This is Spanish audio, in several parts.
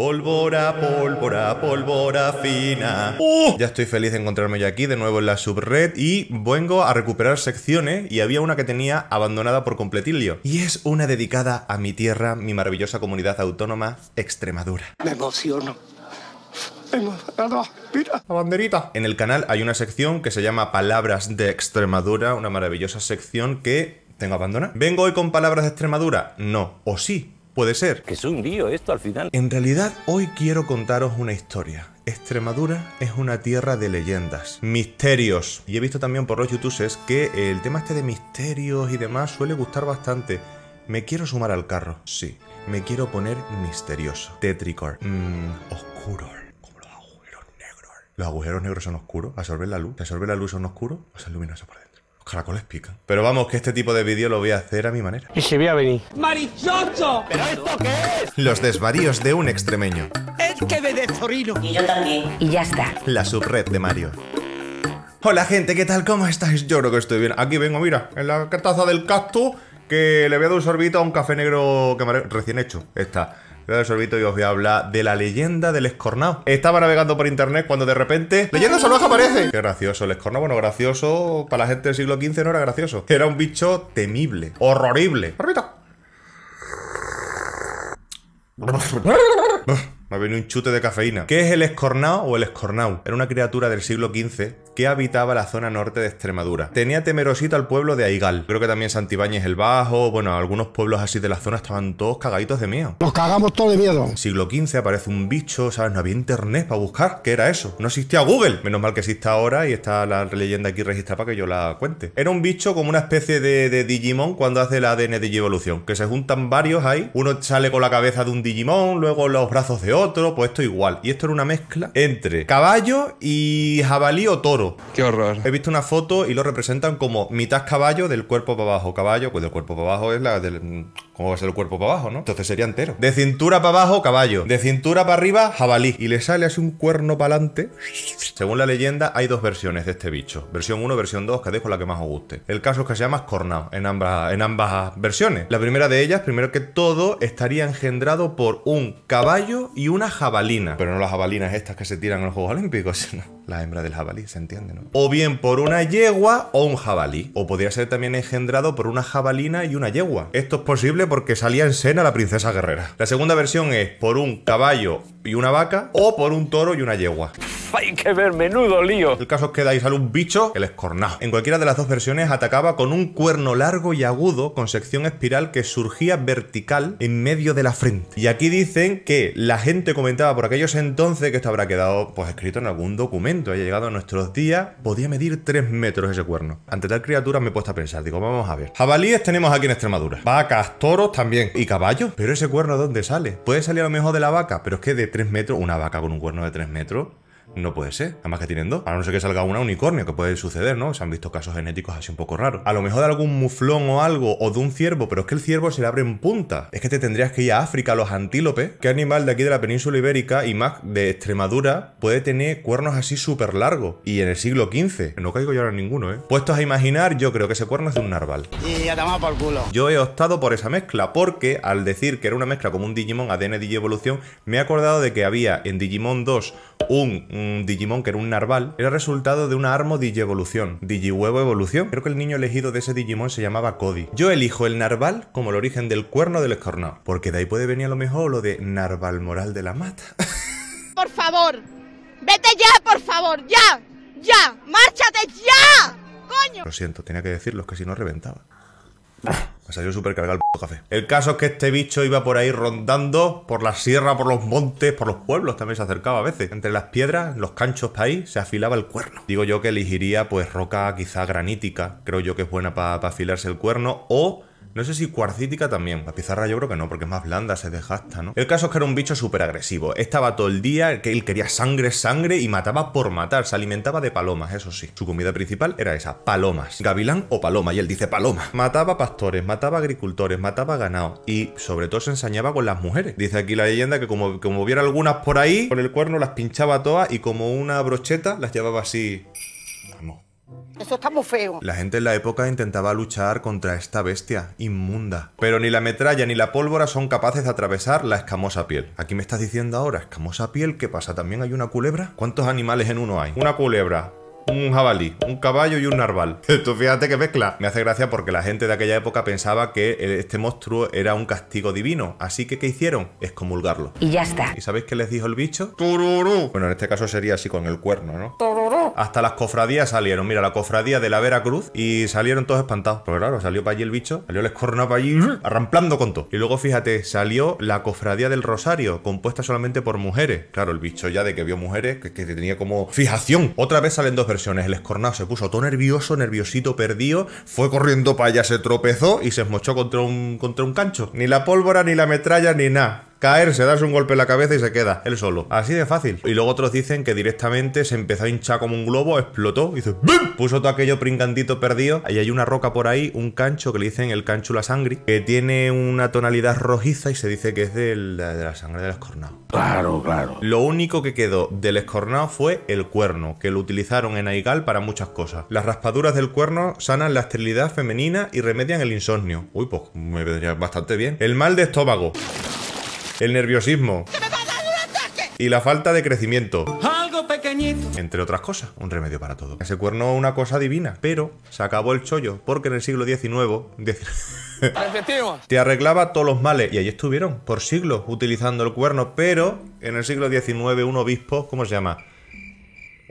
Pólvora, pólvora, pólvora fina. Uh, ya estoy feliz de encontrarme ya aquí, de nuevo en la subred, y vengo a recuperar secciones, y había una que tenía abandonada por completilio. Y es una dedicada a mi tierra, mi maravillosa comunidad autónoma, Extremadura. Me emociono. Mira, la banderita. En el canal hay una sección que se llama Palabras de Extremadura, una maravillosa sección que tengo abandonada. ¿Vengo hoy con palabras de Extremadura? No, o sí, Puede ser. Que es un lío esto al final. En realidad, hoy quiero contaros una historia. Extremadura es una tierra de leyendas, misterios. Y he visto también por los youtubers que el tema este de misterios y demás suele gustar bastante. Me quiero sumar al carro, sí. Me quiero poner misterioso, Tetricor. mmm, oscuro. Como los agujeros negros. Los agujeros negros son oscuros, absorben la luz. Si la luz son oscuros, o sea, luminoso por dentro. Pero vamos, que este tipo de vídeo lo voy a hacer a mi manera. Y se voy a venir. ¡Marichocho! ¿Pero esto qué es? Los desvaríos de un extremeño. Es que me Torino. Y yo también. Y ya está. La subred de Mario. Hola gente, ¿qué tal? ¿Cómo estáis? Yo creo que estoy bien. Aquí vengo, mira, en la cartaza del cactus que le voy a dar un sorbito a un café negro que recién hecho. Está. Cuidado el sorbito y os voy a hablar de la leyenda del escornado. Estaba navegando por internet cuando de repente... ¡Leyenda salvaje aparece! Qué gracioso el escornado. Bueno, gracioso para la gente del siglo XV no era gracioso. Era un bicho temible, horrorible. ¡Sorbito! Me ha venido un chute de cafeína. ¿Qué es el escornao o el escornau? Era una criatura del siglo XV que habitaba la zona norte de Extremadura. Tenía temerosito al pueblo de Aigal. Creo que también Santibáñez el Bajo, bueno, algunos pueblos así de la zona estaban todos cagaditos de miedo. Nos cagamos todos de miedo. Siglo XV aparece un bicho, ¿sabes? No había internet para buscar. ¿Qué era eso? No existía Google. Menos mal que exista ahora y está la leyenda aquí registrada para que yo la cuente. Era un bicho como una especie de, Digimon cuando hace la ADN de Evolución, que se juntan varios ahí. Uno sale con la cabeza de un Digimon, luego los brazos de otro otro, pues esto igual. Y esto era una mezcla entre caballo y jabalí o toro. Qué horror. He visto una foto y lo representan como mitad caballo del cuerpo para abajo. Caballo, pues del cuerpo para abajo es la del o va a ser el cuerpo para abajo, no? Entonces sería entero. De cintura para abajo, caballo. De cintura para arriba, jabalí. Y le sale así un cuerno para adelante. Según la leyenda, hay dos versiones de este bicho. Versión 1, versión 2, que dejo la que más os guste. El caso es que se llama Cornao en ambas, en ambas versiones. La primera de ellas, primero que todo, estaría engendrado por un caballo y una jabalina. Pero no las jabalinas estas que se tiran en los Juegos Olímpicos, sino La hembra del jabalí, se entiende, ¿no? O bien por una yegua o un jabalí. O podría ser también engendrado por una jabalina y una yegua. Esto es posible porque salía en escena la princesa guerrera. La segunda versión es por un caballo y una vaca o por un toro y una yegua. Hay que ver, menudo lío. El caso es que dais a un bicho el escornado. En cualquiera de las dos versiones atacaba con un cuerno largo y agudo con sección espiral que surgía vertical en medio de la frente. Y aquí dicen que la gente comentaba por aquellos entonces que esto habrá quedado pues escrito en algún documento, haya llegado a nuestros días, podía medir 3 metros ese cuerno. Ante tal criatura me he puesto a pensar, digo, vamos a ver. Jabalíes tenemos aquí en Extremadura, vacas, toros también y caballos, pero ese cuerno ¿dónde sale? Puede salir a lo mejor de la vaca, pero es que de 3 metros, una vaca con un cuerno de 3 metros, no puede ser. Además que tienen dos. A no ser que salga una unicornio, que puede suceder, ¿no? Se han visto casos genéticos así un poco raros. A lo mejor de algún muflón o algo, o de un ciervo, pero es que el ciervo se le abre en punta. Es que te tendrías que ir a África, a los antílopes. ¿Qué animal de aquí de la península ibérica y más de Extremadura puede tener cuernos así súper largos? Y en el siglo XV. No caigo yo ahora en ninguno, ¿eh? Puestos a imaginar, yo creo que ese cuerno es de un narval. Y ya te por culo. Yo he optado por esa mezcla, porque al decir que era una mezcla como un Digimon, ADN evolución me he acordado de que había en Digimon 2 un un Digimon que era un narval, era resultado de una Armo Digievolución, Digihuevo Evolución. Creo que el niño elegido de ese Digimon se llamaba Cody. Yo elijo el narval como el origen del cuerno del escornado, porque de ahí puede venir a lo mejor lo de narval moral de la mata. por favor, vete ya, por favor, ya, ya, márchate ya. Coño. Lo siento, tenía que decirlo, es que si no reventaba. Me salió cargado el café. El caso es que este bicho iba por ahí rondando por la sierra, por los montes, por los pueblos también se acercaba a veces. Entre las piedras, los canchos para ahí, se afilaba el cuerno. Digo yo que elegiría pues roca quizá granítica, creo yo que es buena para afilarse el cuerno, o no sé si cuarcítica también. La pizarra yo creo que no, porque es más blanda, se desgasta, ¿no? El caso es que era un bicho súper agresivo. Estaba todo el día, que él quería sangre, sangre y mataba por matar. Se alimentaba de palomas, eso sí. Su comida principal era esa, palomas. Gavilán o paloma, y él dice paloma. Mataba pastores, mataba agricultores, mataba ganado y sobre todo se ensañaba con las mujeres. Dice aquí la leyenda que como, como algunas por ahí, con el cuerno las pinchaba todas y como una brocheta las llevaba así... Vamos, eso está muy feo. La gente en la época intentaba luchar contra esta bestia inmunda. Pero ni la metralla ni la pólvora son capaces de atravesar la escamosa piel. Aquí me estás diciendo ahora, escamosa piel, ¿qué pasa? ¿También hay una culebra? ¿Cuántos animales en uno hay? Una culebra, un jabalí, un caballo y un narval. Tú fíjate que mezcla. Me hace gracia porque la gente de aquella época pensaba que este monstruo era un castigo divino. Así que, ¿qué hicieron? Excomulgarlo. Y ya está. ¿Y sabéis qué les dijo el bicho? ¡Tururú! Bueno, en este caso sería así con el cuerno, ¿no? Hasta las cofradías salieron. Mira, la cofradía de la Veracruz y salieron todos espantados. pero claro, salió para allí el bicho, salió el escornao para allí, arramplando con todo. Y luego, fíjate, salió la cofradía del Rosario, compuesta solamente por mujeres. Claro, el bicho ya de que vio mujeres, que, tenía como fijación. Otra vez salen dos versiones. El escornado se puso todo nervioso, nerviosito, perdido, fue corriendo para allá, se tropezó y se esmochó contra un, contra un cancho. Ni la pólvora, ni la metralla, ni nada se darse un golpe en la cabeza y se queda, él solo. Así de fácil. Y luego otros dicen que directamente se empezó a hinchar como un globo, explotó, Dice: ¡Bum! Puso todo aquello pringantito perdido. Y hay una roca por ahí, un cancho que le dicen el cancho la sangre, que tiene una tonalidad rojiza y se dice que es de la sangre del escornado. Claro, claro. Lo único que quedó del escornado fue el cuerno, que lo utilizaron en Aigal para muchas cosas. Las raspaduras del cuerno sanan la esterilidad femenina y remedian el insomnio. Uy, pues me vendría bastante bien. El mal de estómago el nerviosismo y la falta de crecimiento. Algo pequeñito. Entre otras cosas, un remedio para todo. ese es una cosa divina, pero se acabó el chollo, porque en el siglo XIX... te arreglaba todos los males, y ahí estuvieron, por siglos, utilizando el cuerno, pero en el siglo XIX un obispo, ¿cómo se llama?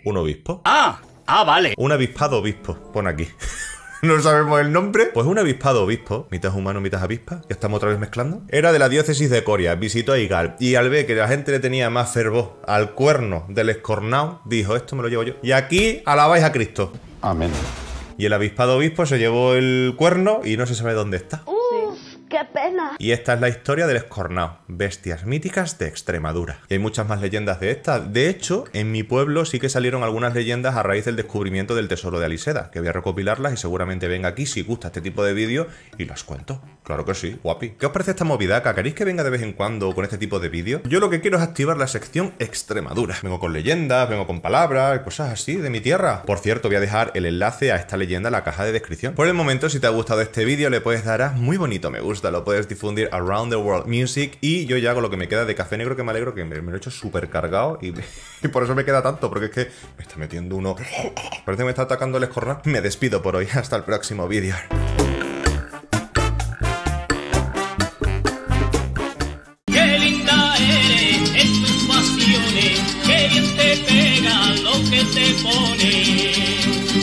¿Un obispo? Ah, ah, vale. Un avispado obispo, pone aquí. no sabemos el nombre. Pues un avispado obispo, mitad humano, mitad avispa, ya estamos otra vez mezclando, era de la diócesis de Coria, visitó a Igal y al ver que la gente le tenía más fervor al cuerno del escornao, dijo, esto me lo llevo yo. Y aquí alabáis a Cristo. Amén. Y el avispado obispo se llevó el cuerno y no se sabe dónde está. Uh, ¡Qué pena! Y esta es la historia del escornao, bestias míticas de Extremadura. Y hay muchas más leyendas de estas. De hecho, en mi pueblo sí que salieron algunas leyendas a raíz del descubrimiento del tesoro de Aliseda, que voy a recopilarlas y seguramente venga aquí si gusta este tipo de vídeo y las cuento. Claro que sí, guapi. ¿Qué os parece esta movidaca? ¿Queréis que venga de vez en cuando con este tipo de vídeo? Yo lo que quiero es activar la sección Extremadura. Vengo con leyendas, vengo con palabras, cosas así de mi tierra. Por cierto, voy a dejar el enlace a esta leyenda en la caja de descripción. Por el momento, si te ha gustado este vídeo, le puedes dar a muy bonito me gusta lo puedes difundir around the world music. Y yo ya hago lo que me queda de café negro, que me alegro que me, lo he hecho súper cargado. Y, por eso me queda tanto, porque es que me está metiendo uno. Parece que me está atacando el escorral Me despido por hoy. Hasta el próximo vídeo.